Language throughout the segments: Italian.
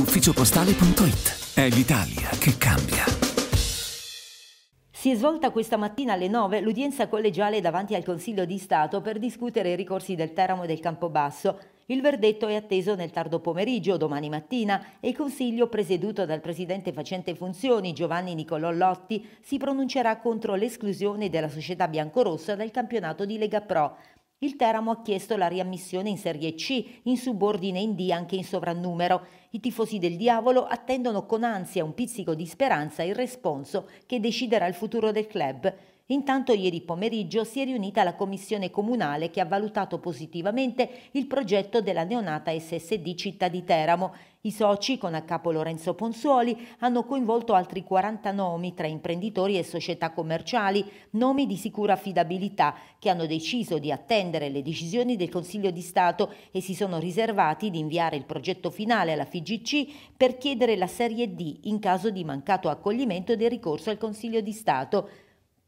ufficiopostale.it. È l'Italia che cambia. Si è svolta questa mattina alle 9 l'udienza collegiale davanti al Consiglio di Stato per discutere i ricorsi del Teramo e del Campobasso. Il verdetto è atteso nel tardo pomeriggio, domani mattina, e il Consiglio, presieduto dal presidente facente funzioni Giovanni Nicolò Lotti, si pronuncerà contro l'esclusione della società biancorossa dal campionato di Lega Pro. Il Teramo ha chiesto la riammissione in Serie C, in subordine in D anche in sovrannumero. I tifosi del diavolo attendono con ansia un pizzico di speranza il responso che deciderà il futuro del club. Intanto ieri pomeriggio si è riunita la commissione comunale che ha valutato positivamente il progetto della neonata SSD Città di Teramo. I soci, con a capo Lorenzo Ponsuoli, hanno coinvolto altri 40 nomi tra imprenditori e società commerciali, nomi di sicura affidabilità, che hanno deciso di attendere le decisioni del Consiglio di Stato e si sono riservati di inviare il progetto finale alla FIGC per chiedere la Serie D in caso di mancato accoglimento del ricorso al Consiglio di Stato.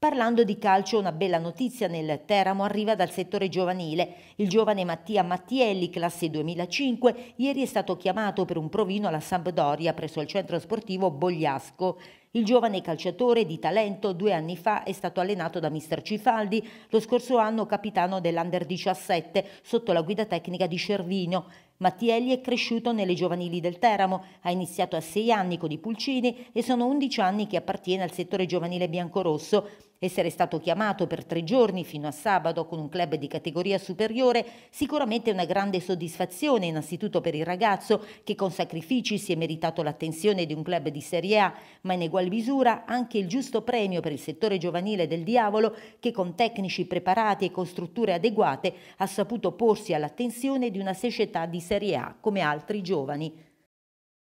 Parlando di calcio, una bella notizia nel Teramo arriva dal settore giovanile. Il giovane Mattia Mattielli, classe 2005, ieri è stato chiamato per un provino alla Sampdoria presso il centro sportivo Bogliasco. Il giovane calciatore di talento due anni fa è stato allenato da Mr. Cifaldi, lo scorso anno capitano dell'Under 17 sotto la guida tecnica di Cervino. Mattielli è cresciuto nelle giovanili del Teramo, ha iniziato a sei anni con i Pulcini e sono 11 anni che appartiene al settore giovanile biancorosso. Essere stato chiamato per tre giorni fino a sabato con un club di categoria superiore sicuramente è una grande soddisfazione innanzitutto per il ragazzo che con sacrifici si è meritato l'attenzione di un club di Serie A, ma in egual al misura anche il giusto premio per il settore giovanile del diavolo che con tecnici preparati e con strutture adeguate ha saputo porsi all'attenzione di una società di serie A come altri giovani.